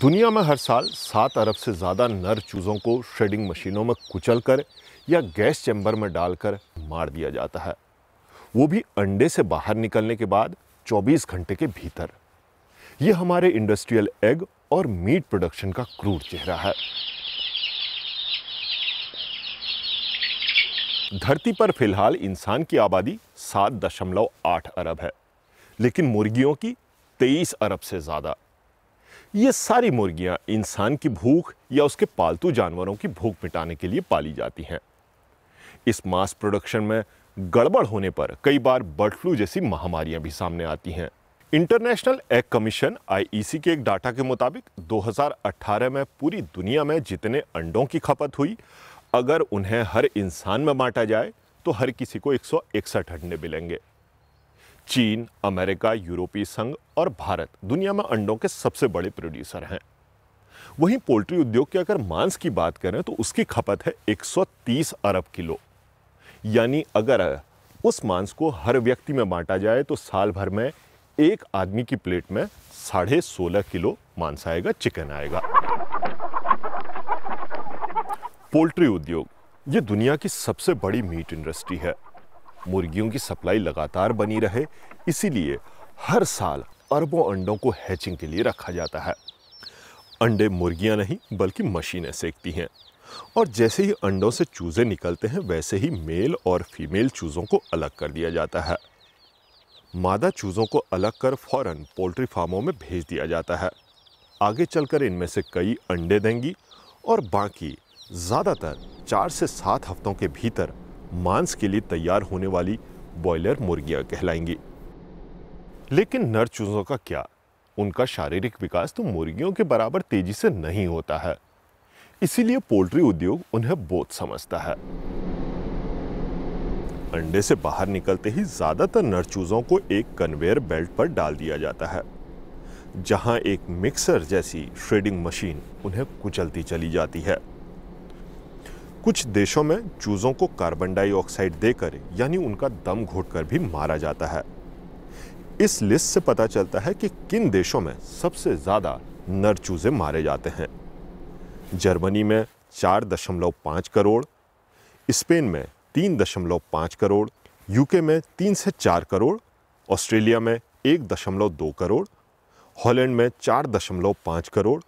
दुनिया में हर साल सात अरब से ज़्यादा नर चूज़ों को शेडिंग मशीनों में कुचल कर या गैस चैम्बर में डालकर मार दिया जाता है वो भी अंडे से बाहर निकलने के बाद 24 घंटे के भीतर ये हमारे इंडस्ट्रियल एग और मीट प्रोडक्शन का क्रूर चेहरा है धरती पर फिलहाल इंसान की आबादी सात दशमलव आठ अरब है लेकिन मुर्गियों की तेईस अरब से ज़्यादा ये सारी मुर्गियाँ इंसान की भूख या उसके पालतू जानवरों की भूख मिटाने के लिए पाली जाती हैं इस मास प्रोडक्शन में गड़बड़ होने पर कई बार बर्ड फ्लू जैसी महामारियां भी सामने आती हैं इंटरनेशनल एग कमीशन आई के एक डाटा के मुताबिक 2018 में पूरी दुनिया में जितने अंडों की खपत हुई अगर उन्हें हर इंसान में बांटा जाए तो हर किसी को एक अंडे मिलेंगे चीन अमेरिका यूरोपीय संघ और भारत दुनिया में अंडों के सबसे बड़े प्रोड्यूसर हैं वहीं पोल्ट्री उद्योग की अगर मांस की बात करें तो उसकी खपत है 130 अरब किलो यानी अगर उस मांस को हर व्यक्ति में बांटा जाए तो साल भर में एक आदमी की प्लेट में साढ़े सोलह किलो मांस आएगा चिकन आएगा पोल्ट्री उद्योग ये दुनिया की सबसे बड़ी मीट इंडस्ट्री है मुर्गियों की सप्लाई लगातार बनी रहे इसीलिए हर साल अरबों अंडों को हैचिंग के लिए रखा जाता है अंडे मुर्गियां नहीं बल्कि मशीनें सेकती हैं और जैसे ही अंडों से चूजे निकलते हैं वैसे ही मेल और फीमेल चूज़ों को अलग कर दिया जाता है मादा चूज़ों को अलग कर फौरन पोल्ट्री फार्मों में भेज दिया जाता है आगे चलकर इनमें से कई अंडे देंगी और बाकी ज़्यादातर चार से सात हफ्तों के भीतर मांस के लिए तैयार होने वाली बॉयलर मुर्गियां कहलाएंगी लेकिन नर चूजों का क्या उनका शारीरिक विकास तो मुर्गियों के बराबर तेजी से नहीं होता है इसीलिए पोल्ट्री उद्योग उन्हें बोध समझता है अंडे से बाहर निकलते ही ज़्यादातर चूजों को एक कन्वेयर बेल्ट पर डाल दिया जाता है जहां एक मिक्सर जैसी श्रेडिंग मशीन उन्हें कुचलती चली जाती है कुछ देशों में चूज़ों को कार्बन डाइऑक्साइड देकर यानी उनका दम घोटकर भी मारा जाता है इस लिस्ट से पता चलता है कि किन देशों में सबसे ज़्यादा नर चूजे मारे जाते हैं जर्मनी में चार दशमलव पाँच करोड़ स्पेन में तीन दशमलव पाँच करोड़ यूके में तीन से चार करोड़ ऑस्ट्रेलिया में एक दशमलव दो करोड़ हॉलैंड में चार दशमलव पाँच करोड़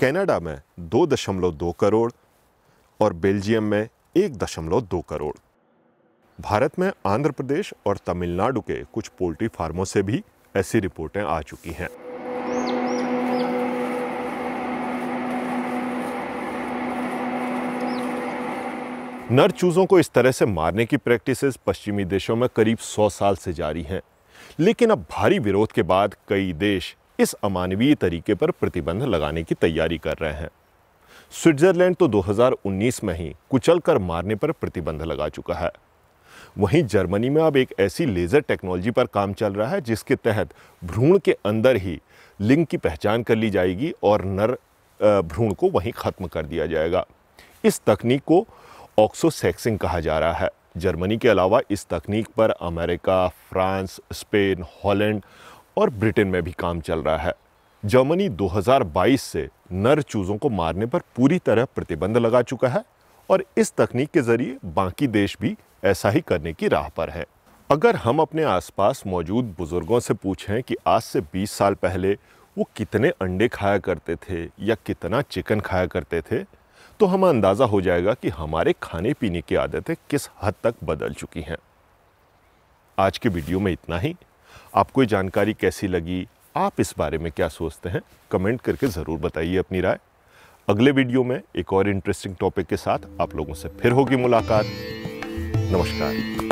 कनाडा में दो दशमलव दो करोड़ और बेल्जियम में एक दशमलव दो करोड़ भारत में आंध्र प्रदेश और तमिलनाडु के कुछ पोल्ट्री फार्मों से भी ऐसी रिपोर्टें आ चुकी हैं नर चूजों को इस तरह से मारने की प्रैक्टिसेस पश्चिमी देशों में करीब 100 साल से जारी हैं लेकिन अब भारी विरोध के बाद कई देश इस अमानवीय तरीके पर प्रतिबंध लगाने की तैयारी कर रहे हैं स्विट्जरलैंड तो 2019 में ही कुचल कर मारने पर प्रतिबंध लगा चुका है वहीं जर्मनी में अब एक ऐसी लेज़र टेक्नोलॉजी पर काम चल रहा है जिसके तहत भ्रूण के अंदर ही लिंग की पहचान कर ली जाएगी और नर भ्रूण को वहीं ख़त्म कर दिया जाएगा इस तकनीक को ऑक्सोसेक्सिंग कहा जा रहा है जर्मनी के अलावा इस तकनीक पर अमेरिका फ्रांस स्पेन हॉलैंड और ब्रिटेन में भी काम चल रहा है जर्मनी 2022 से नर चूज़ों को मारने पर पूरी तरह प्रतिबंध लगा चुका है और इस तकनीक के ज़रिए बाकी देश भी ऐसा ही करने की राह पर है अगर हम अपने आसपास मौजूद बुज़ुर्गों से पूछें कि आज से 20 साल पहले वो कितने अंडे खाया करते थे या कितना चिकन खाया करते थे तो हमें अंदाज़ा हो जाएगा कि हमारे खाने पीने की आदतें किस हद तक बदल चुकी हैं आज के वीडियो में इतना ही आपको ये जानकारी कैसी लगी आप इस बारे में क्या सोचते हैं कमेंट करके ज़रूर बताइए अपनी राय अगले वीडियो में एक और इंटरेस्टिंग टॉपिक के साथ आप लोगों से फिर होगी मुलाकात नमस्कार